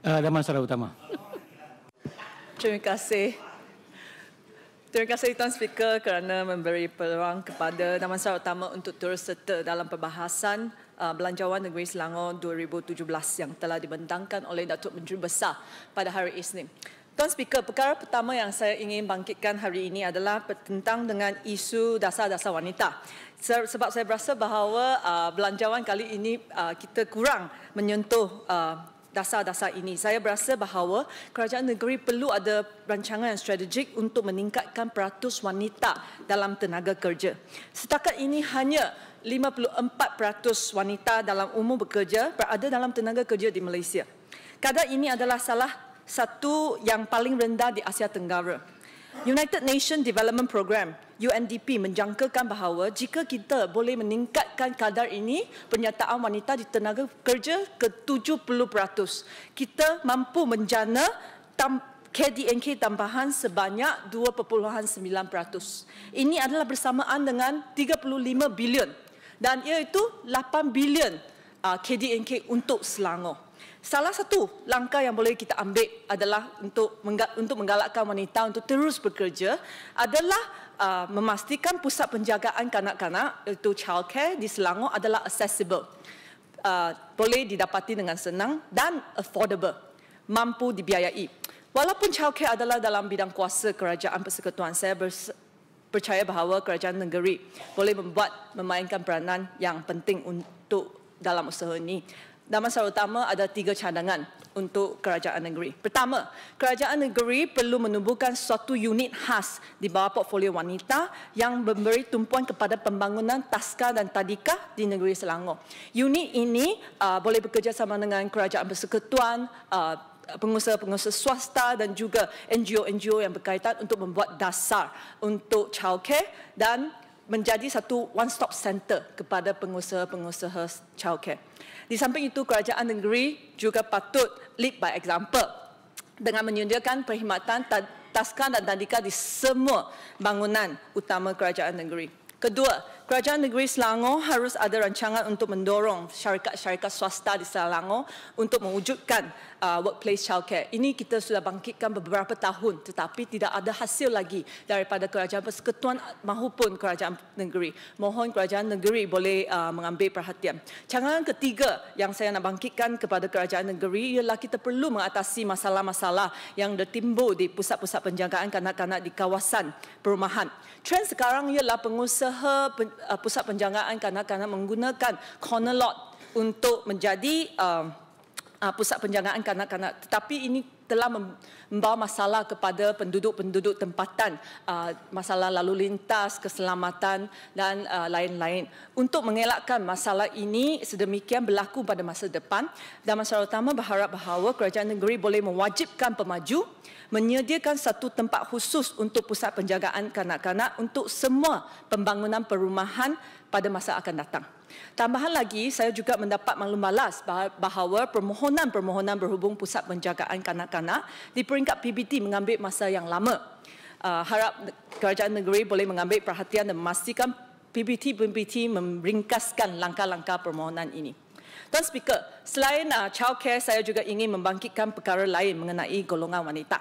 Uh, eh, Daman Sarawak Utama. Terima kasih. Terima kasih Tuan Speaker kerana memberi peluang kepada Damansara Utama untuk terus serta dalam pembahasan uh, Belanjawan Negeri Selangor 2017 yang telah dibentangkan oleh Datuk Menteri Besar pada hari Isnin. Tuan Speaker, perkara pertama yang saya ingin bangkitkan hari ini adalah tentang dengan isu dasar-dasar wanita. Sebab saya berasa bahawa uh, belanjawan kali ini uh, kita kurang menyentuh uh, dasar-dasar ini. Saya berasa bahawa kerajaan negeri perlu ada rancangan yang strategik untuk meningkatkan peratus wanita dalam tenaga kerja. Setakat ini hanya 54% wanita dalam umur bekerja berada dalam tenaga kerja di Malaysia. Kadar ini adalah salah satu yang paling rendah di Asia Tenggara. United Nations Development Program UNDP menjangkakan bahawa jika kita boleh meningkatkan kadar ini penyertaan wanita di tenaga kerja ke 70% kita mampu menjana KDNK tambahan sebanyak 2.9%. Ini adalah bersamaan dengan 35 bilion dan iaitu 8 bilion uh, KDNK untuk Selangor. Salah satu langkah yang boleh kita ambil adalah untuk untuk menggalakkan wanita untuk terus bekerja adalah uh, memastikan pusat penjagaan kanak-kanak iaitu childcare di Selangor adalah accessible. Uh, boleh didapati dengan senang dan affordable, mampu dibiayai. Walaupun childcare adalah dalam bidang kuasa kerajaan persekutuan, saya percaya bahawa kerajaan negeri boleh membuat memainkan peranan yang penting untuk dalam usaha ini. Dan masalah utama ada tiga cadangan untuk kerajaan negeri. Pertama, kerajaan negeri perlu menubuhkan suatu unit khas di bawah portfolio wanita yang memberi tumpuan kepada pembangunan taska dan tadika di negeri Selangor. Unit ini uh, boleh bekerjasama dengan kerajaan persekutuan, uh, pengusaha-pengusaha swasta dan juga NGO-NGO yang berkaitan untuk membuat dasar untuk childcare dan menjadi satu one stop center kepada pengusaha-pengusaha childcare. Di samping itu kerajaan negeri juga patut lead by example dengan menyediakan perkhidmatan taskan dan tandika di semua bangunan utama kerajaan negeri. Kedua, Kerajaan Negeri Selangor harus ada rancangan untuk mendorong syarikat-syarikat swasta di Selangor untuk mewujudkan uh, workplace childcare. Ini kita sudah bangkitkan beberapa tahun tetapi tidak ada hasil lagi daripada Kerajaan Persekutuan maupun Kerajaan Negeri. Mohon Kerajaan Negeri boleh uh, mengambil perhatian. Cangangan ketiga yang saya nak bangkitkan kepada Kerajaan Negeri ialah kita perlu mengatasi masalah-masalah yang tertimbul di pusat-pusat penjagaan kanak-kanak di kawasan perumahan. Trend sekarang ialah pengusaha uh, pusat penjagaan kanak-kanak menggunakan corner lot untuk menjadi uh, uh, pusat penjagaan kanak-kanak. Tetapi ini telah membawa masalah kepada penduduk-penduduk tempatan uh, masalah lalu lintas, keselamatan dan uh, lain-lain. Untuk mengelakkan masalah ini sedemikian berlaku pada masa depan dan masalah utama berharap bahawa kerajaan negeri boleh mewajibkan pemaju menyediakan satu tempat khusus untuk pusat penjagaan kanak-kanak untuk semua pembangunan perumahan pada masa akan datang. Tambahan lagi, saya juga mendapat maklum balas bahawa permohonan-permohonan berhubung pusat penjagaan kanak-kanak di peringkat PBT mengambil masa yang lama. Ah, harap kerajaan negeri boleh mengambil perhatian dan memastikan PBT-PBT meringkaskan langkah-langkah permohonan ini. Tuan Speaker, selain uh, ah, child care, saya juga ingin membangkitkan perkara lain mengenai golongan wanita.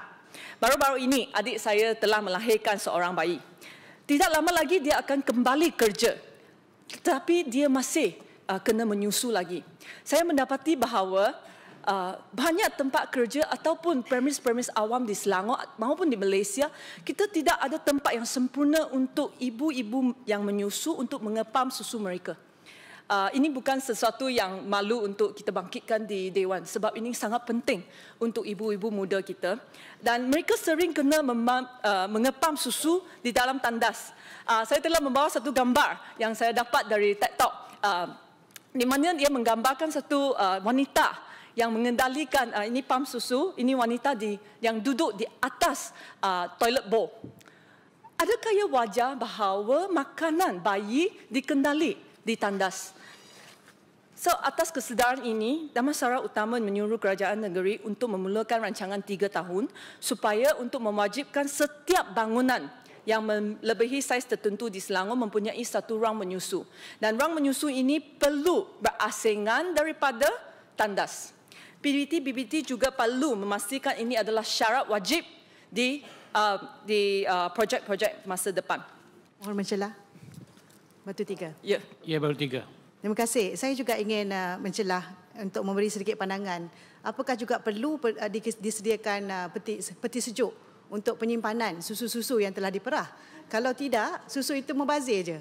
Baru-baru ini, adik saya telah melahirkan seorang bayi. Tidak lama lagi, dia akan kembali kerja tetapi dia masih uh, kena menyusu lagi. Saya mendapati bahawa uh, banyak tempat kerja ataupun premis-premis awam di Selangor maupun di Malaysia, kita tidak ada tempat yang sempurna untuk ibu-ibu yang menyusu untuk mengepam susu mereka uh, ini bukan sesuatu yang malu untuk kita bangkitkan di Dewan sebab ini sangat penting untuk ibu-ibu muda kita dan mereka sering kena uh, mengepam susu di dalam tandas. Uh, saya telah membawa satu gambar yang saya dapat dari TikTok uh, di mana dia menggambarkan satu uh, wanita yang mengendalikan uh, ini pam susu, ini wanita di yang duduk di atas uh, toilet bowl. Adakah ia wajar bahawa makanan bayi dikendali di tandas? So atas kesedaran ini, Damansara Utama menyuruh kerajaan negeri untuk memulakan rancangan tiga tahun supaya untuk mewajibkan setiap bangunan yang melebihi saiz tertentu di Selangor mempunyai satu ruang menyusu. Dan ruang menyusu ini perlu berasingan daripada tandas. PBT-BBT juga perlu memastikan ini adalah syarat wajib di uh, di uh, projek-projek uh, masa depan. Mohon mencela. Batu tiga. Ya, Yeah, batu tiga. Terima kasih. Saya juga ingin uh, mencelah untuk memberi sedikit pandangan. Apakah juga perlu uh, disediakan uh, peti, peti sejuk untuk penyimpanan susu-susu yang telah diperah? Kalau tidak, susu itu membazir saja.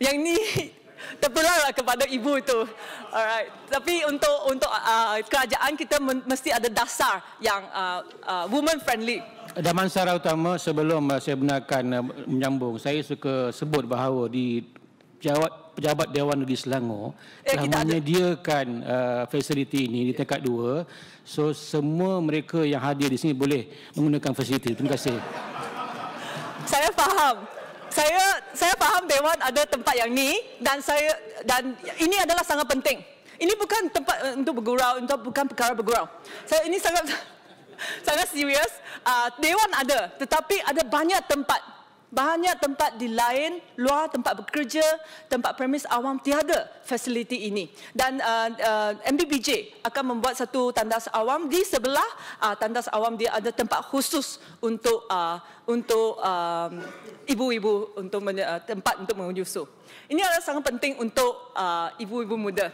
Yang ini terpulanglah kepada ibu itu. Alright. Tapi untuk untuk uh, kerajaan kita mesti ada dasar yang uh, uh, woman friendly. Daman SARA utama sebelum uh, saya benarkan uh, menyambung, saya suka sebut bahawa di Jawa pejabat Dewan Negeri Selangor eh, telah menyediakan uh, fasiliti ini di tingkat dua. So semua mereka yang hadir di sini boleh menggunakan fasiliti. Terima kasih. Saya faham. Saya saya faham Dewan ada tempat yang ni dan saya dan ini adalah sangat penting. Ini bukan tempat uh, untuk bergurau, untuk bukan perkara bergurau. Saya ini sangat sangat serius. Uh, Dewan ada, tetapi ada banyak tempat banyak tempat di lain luar tempat bekerja tempat premis awam tiada fasiliti ini dan uh, uh, MBBJ akan membuat satu tandas awam di sebelah uh, tandas awam dia ada tempat khusus untuk uh, untuk uh, ibu-ibu untuk uh, tempat untuk menyusu ini adalah sangat penting untuk uh, ibu-ibu muda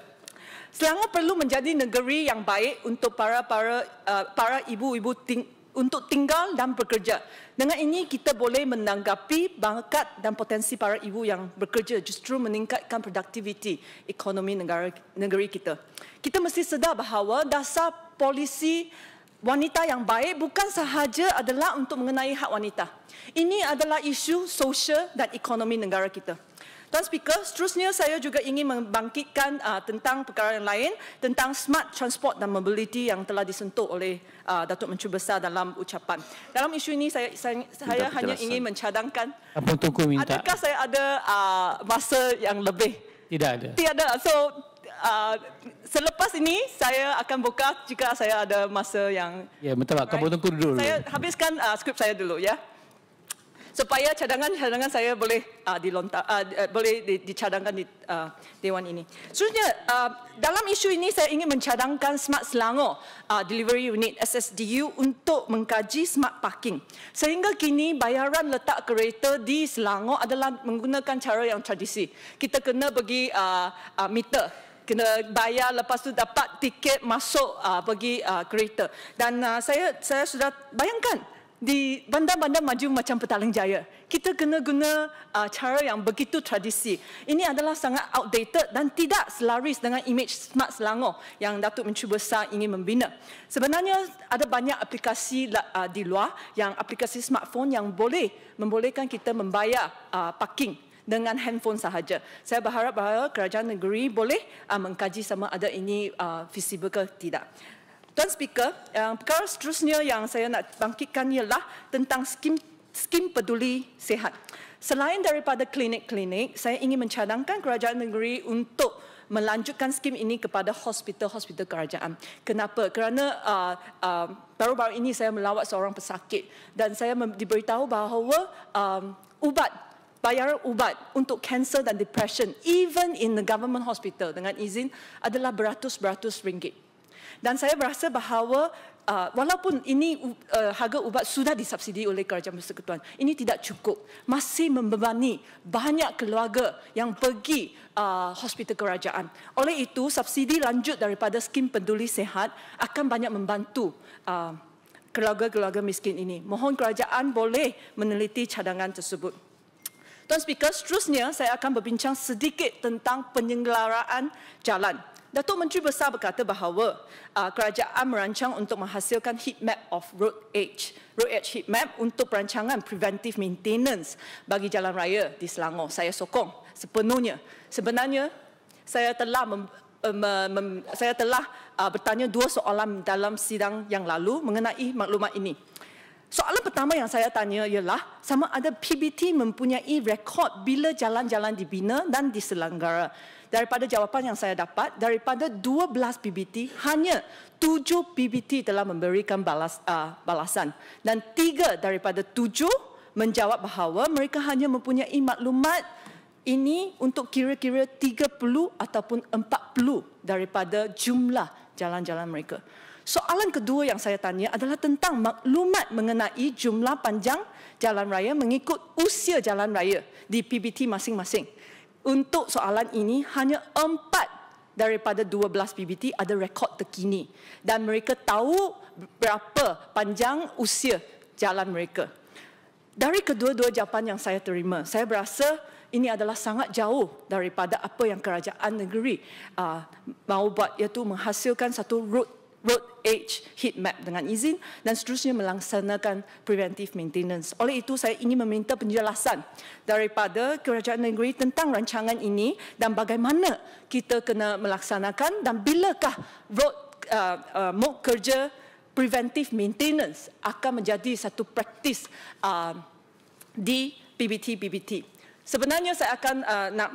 Selangor perlu menjadi negeri yang baik untuk para para uh, para ibu-ibu ting- untuk tinggal dan bekerja. Dengan ini kita boleh menanggapi bakat dan potensi para ibu yang bekerja justru meningkatkan produktiviti ekonomi negara negeri kita. Kita mesti sedar bahawa dasar polisi wanita yang baik bukan sahaja adalah untuk mengenai hak wanita. Ini adalah isu sosial dan ekonomi negara kita. Tuan Speaker, seterusnya saya juga ingin membangkitkan uh, tentang perkara yang lain tentang smart transport dan mobility yang telah disentuh oleh uh, Datuk Menteri Besar dalam ucapan. Dalam isu ini saya saya, saya hanya ingin mencadangkan Apa tunggu minta? Adakah saya ada uh, masa yang lebih? Tidak ada. Tiada. So uh, selepas ini saya akan buka jika saya ada masa yang Ya, betul. Right? Lah. Kamu tunggu dulu. Saya habiskan uh, skrip saya dulu ya supaya cadangan-cadangan saya boleh uh, ah, dilontar, uh, ah, eh, boleh dicadangkan di uh, Dewan ini. Sebenarnya, uh, dalam isu ini saya ingin mencadangkan Smart Selangor uh, Delivery Unit SSDU untuk mengkaji smart parking. Sehingga kini bayaran letak kereta di Selangor adalah menggunakan cara yang tradisi. Kita kena bagi uh, uh, meter kena bayar lepas tu dapat tiket masuk uh, bagi uh, kereta dan uh, saya saya sudah bayangkan di bandar-bandar maju macam Petaling Jaya. Kita kena guna uh, cara yang begitu tradisi. Ini adalah sangat outdated dan tidak selaris dengan imej Smart Selangor yang Datuk Menteri Besar ingin membina. Sebenarnya ada banyak aplikasi uh, di luar yang aplikasi smartphone yang boleh membolehkan kita membayar uh, parking dengan handphone sahaja. Saya berharap bahawa kerajaan negeri boleh uh, mengkaji sama ada ini uh, visible ke tidak. Tuan Speaker, yang eh, perkara seterusnya yang saya nak bangkitkan ialah tentang skim skim peduli sehat. Selain daripada klinik-klinik, saya ingin mencadangkan kerajaan negeri untuk melanjutkan skim ini kepada hospital-hospital kerajaan. Kenapa? Kerana eh, eh, baru-baru uh, uh, ini saya melawat seorang pesakit dan saya diberitahu bahawa um, ubat bayaran ubat untuk kanser dan depression even in the government hospital dengan izin adalah beratus-beratus ringgit. Dan saya berasa bahawa uh, walaupun ini uh, harga ubat sudah disubsidi oleh Kerajaan Persekutuan, ini tidak cukup. Masih membebani banyak keluarga yang pergi uh, hospital kerajaan. Oleh itu, subsidi lanjut daripada skim peduli sehat akan banyak membantu uh, keluarga-keluarga miskin ini. Mohon kerajaan boleh meneliti cadangan tersebut. Tuan Speaker, seterusnya saya akan berbincang sedikit tentang penyenggaraan jalan. Datuk Menteri Besar berkata bahawa uh, kerajaan merancang untuk menghasilkan heat map of road edge, road edge heat map untuk perancangan preventive maintenance bagi jalan raya di Selangor. Saya sokong sepenuhnya. Sebenarnya saya telah mem, um, um, um, saya telah uh, bertanya dua soalan dalam sidang yang lalu mengenai maklumat ini. Soalan pertama yang saya tanya ialah sama ada PBT mempunyai rekod bila jalan-jalan dibina dan diselenggara. Daripada jawapan yang saya dapat, daripada 12 PBT, hanya 7 PBT telah memberikan balas, uh, balasan. Dan 3 daripada 7 menjawab bahawa mereka hanya mempunyai maklumat ini untuk kira-kira 30 ataupun 40 daripada jumlah jalan-jalan mereka. Soalan kedua yang saya tanya adalah tentang maklumat mengenai jumlah panjang jalan raya mengikut usia jalan raya di PBT masing-masing. Untuk soalan ini, hanya empat daripada dua belas PBT ada rekod terkini dan mereka tahu berapa panjang usia jalan mereka. Dari kedua-dua jawapan yang saya terima, saya berasa ini adalah sangat jauh daripada apa yang kerajaan negeri uh, mahu buat iaitu menghasilkan satu route road age heat map dengan izin dan seterusnya melaksanakan preventive maintenance. Oleh itu saya ingin meminta penjelasan daripada kerajaan negeri tentang rancangan ini dan bagaimana kita kena melaksanakan dan bilakah road uh, uh, mode kerja preventive maintenance akan menjadi satu praktis uh, di PBT-PBT. Sebenarnya saya akan uh, nak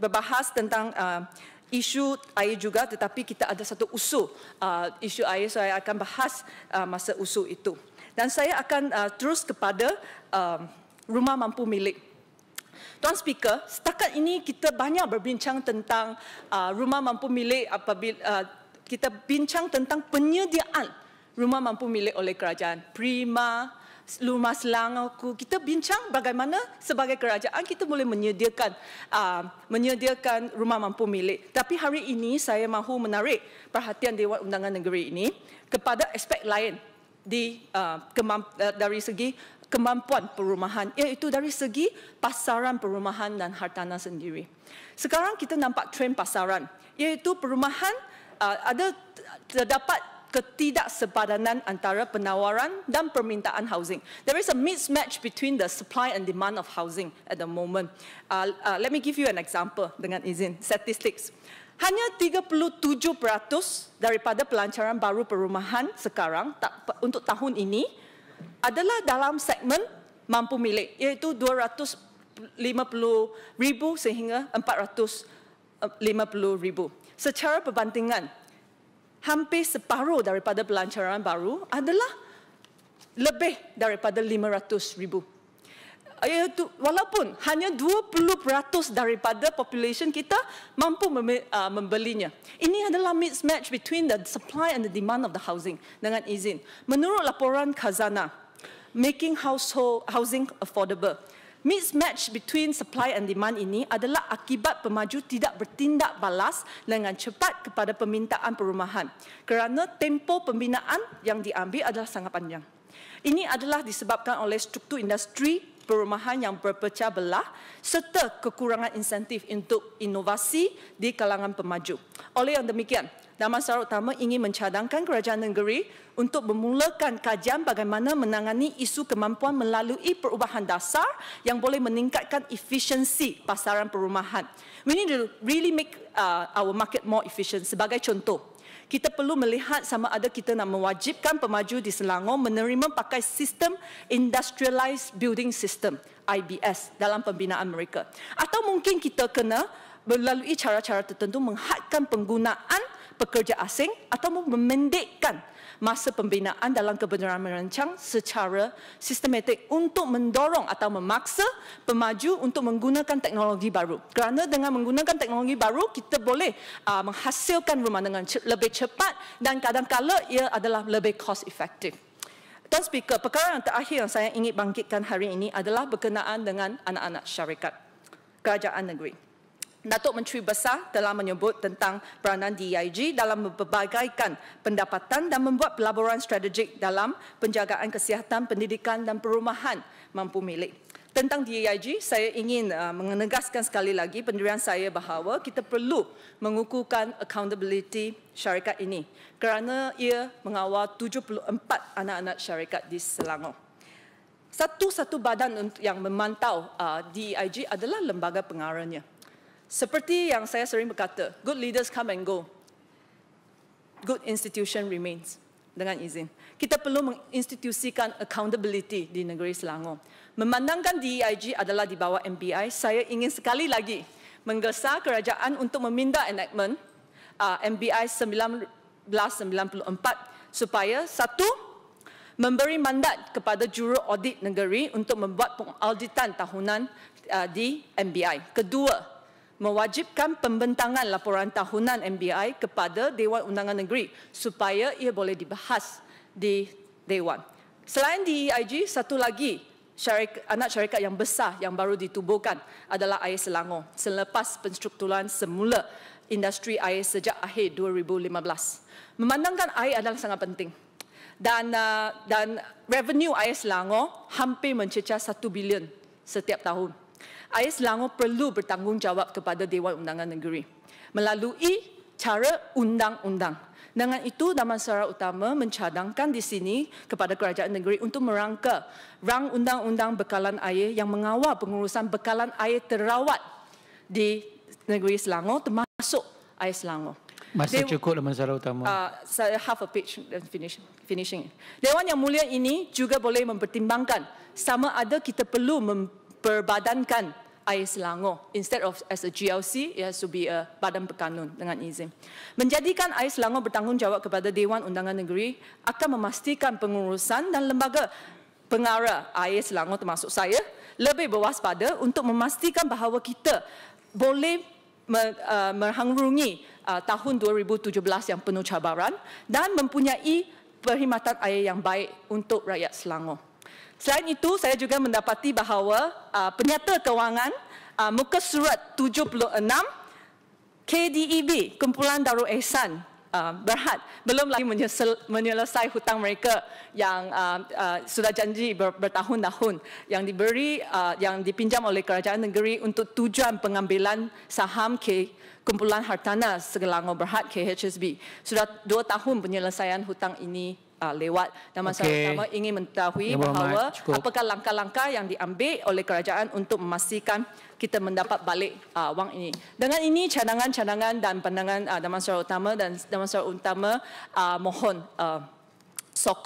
berbahas tentang uh, isu air juga tetapi kita ada satu usul uh, isu air so saya akan bahas uh, masa usul itu dan saya akan uh, terus kepada uh, rumah mampu milik Tuan Speaker, setakat ini kita banyak berbincang tentang uh, rumah mampu milik apabila uh, kita bincang tentang penyediaan rumah mampu milik oleh kerajaan. Prima, Lumas Langoku kita bincang bagaimana sebagai kerajaan kita boleh menyediakan uh, menyediakan rumah mampu milik tapi hari ini saya mahu menarik perhatian Dewan Undangan Negeri ini kepada aspek lain di uh, dari segi kemampuan perumahan iaitu dari segi pasaran perumahan dan hartanah sendiri sekarang kita nampak trend pasaran iaitu perumahan uh, ada terdapat ketidaksepadanan antara penawaran dan permintaan housing. There is a mismatch between the supply and demand of housing at the moment. Uh, uh, let me give you an example dengan izin. Statistics. Hanya 37% daripada pelancaran baru perumahan sekarang tak, untuk tahun ini adalah dalam segmen mampu milik iaitu 250,000 sehingga 450,000. Eh, Secara perbandingan, hampir separuh daripada pelancaran baru adalah lebih daripada 500 ribu. Iaitu, ya, walaupun hanya 20% daripada population kita mampu uh, membelinya. Ini adalah mismatch between the supply and the demand of the housing dengan izin. Menurut laporan Kazana, making household housing affordable, Mismatch between supply and demand ini adalah akibat pemaju tidak bertindak balas dengan cepat kepada permintaan perumahan kerana tempo pembinaan yang diambil adalah sangat panjang. Ini adalah disebabkan oleh struktur industri perumahan yang berpecah belah serta kekurangan insentif untuk inovasi di kalangan pemaju. Oleh yang demikian, Damansara Utama ingin mencadangkan kerajaan negeri untuk memulakan kajian bagaimana menangani isu kemampuan melalui perubahan dasar yang boleh meningkatkan efisiensi pasaran perumahan. We need to really make uh, our market more efficient. Sebagai contoh, kita perlu melihat sama ada kita nak mewajibkan pemaju di Selangor menerima pakai sistem Industrialized Building System, IBS, dalam pembinaan mereka. Atau mungkin kita kena melalui cara-cara tertentu menghadkan penggunaan pekerja asing atau memendekkan masa pembinaan dalam kebenaran merancang secara sistematik untuk mendorong atau memaksa pemaju untuk menggunakan teknologi baru. Kerana dengan menggunakan teknologi baru, kita boleh uh, menghasilkan rumah dengan lebih cepat dan kadang-kala ia adalah lebih cost effective. Tuan Speaker, perkara yang terakhir yang saya ingin bangkitkan hari ini adalah berkenaan dengan anak-anak syarikat kerajaan negeri. Datuk Menteri Besar telah menyebut tentang peranan DIG dalam memperbagaikan pendapatan dan membuat pelaburan strategik dalam penjagaan kesihatan, pendidikan dan perumahan mampu milik. Tentang DIG, saya ingin uh, menegaskan sekali lagi pendirian saya bahawa kita perlu mengukuhkan accountability syarikat ini kerana ia mengawal 74 anak-anak syarikat di Selangor. Satu-satu badan yang memantau uh, DIG adalah lembaga pengarahnya. Seperti yang saya sering berkata, good leaders come and go. Good institution remains. Dengan izin. Kita perlu menginstitusikan accountability di negeri Selangor. Memandangkan DEIG adalah di bawah MBI, saya ingin sekali lagi menggesa kerajaan untuk meminda enactment uh, MBI 1994 supaya satu, memberi mandat kepada juru audit negeri untuk membuat pengauditan tahunan uh, di MBI. Kedua, mewajibkan pembentangan laporan tahunan MBI kepada Dewan Undangan Negeri supaya ia boleh dibahas di Dewan. Selain di IG, satu lagi syarikat, anak syarikat yang besar yang baru ditubuhkan adalah Air Selangor selepas penstrukturan semula industri air sejak akhir 2015. Memandangkan air adalah sangat penting dan uh, dan revenue Air Selangor hampir mencecah 1 bilion setiap tahun. AIS Selangor perlu bertanggungjawab kepada Dewan Undangan Negeri melalui cara undang-undang. Dengan itu, Damansara Utama mencadangkan di sini kepada Kerajaan Negeri untuk merangka rang undang-undang bekalan air yang mengawal pengurusan bekalan air terawat di negeri Selangor termasuk AIS Selangor. Masa Dew cukup Damansara Utama. Uh, saya half a pitch finish, finishing. Dewan yang mulia ini juga boleh mempertimbangkan sama ada kita perlu memperbadankan Air Selangor. Instead of as a GLC, it has to be a Badan Pekanun dengan izin. Menjadikan Air Selangor bertanggungjawab kepada Dewan Undangan Negeri akan memastikan pengurusan dan lembaga pengarah Air Selangor termasuk saya lebih berwaspada untuk memastikan bahawa kita boleh merangrungi uh, uh, tahun 2017 yang penuh cabaran dan mempunyai perkhidmatan air yang baik untuk rakyat Selangor. Selain itu, saya juga mendapati bahawa uh, penyata kewangan uh, muka surat 76 KDEB, Kumpulan Darul Ehsan uh, Berhad belum lagi menyelesai hutang mereka yang uh, uh, sudah janji ber, bertahun-tahun yang diberi uh, yang dipinjam oleh kerajaan negeri untuk tujuan pengambilan saham K, Kumpulan Hartanah Segelangor Berhad KHSB. Sudah dua tahun penyelesaian hutang ini uh, lewat dan masyarakat okay. ingin mengetahui ya, bahawa Cukup. apakah langkah-langkah yang diambil oleh kerajaan untuk memastikan kita mendapat balik uh, wang ini. Dengan ini cadangan-cadangan dan pandangan uh, Damansara Utama dan Damansara Utama uh, mohon uh, sokong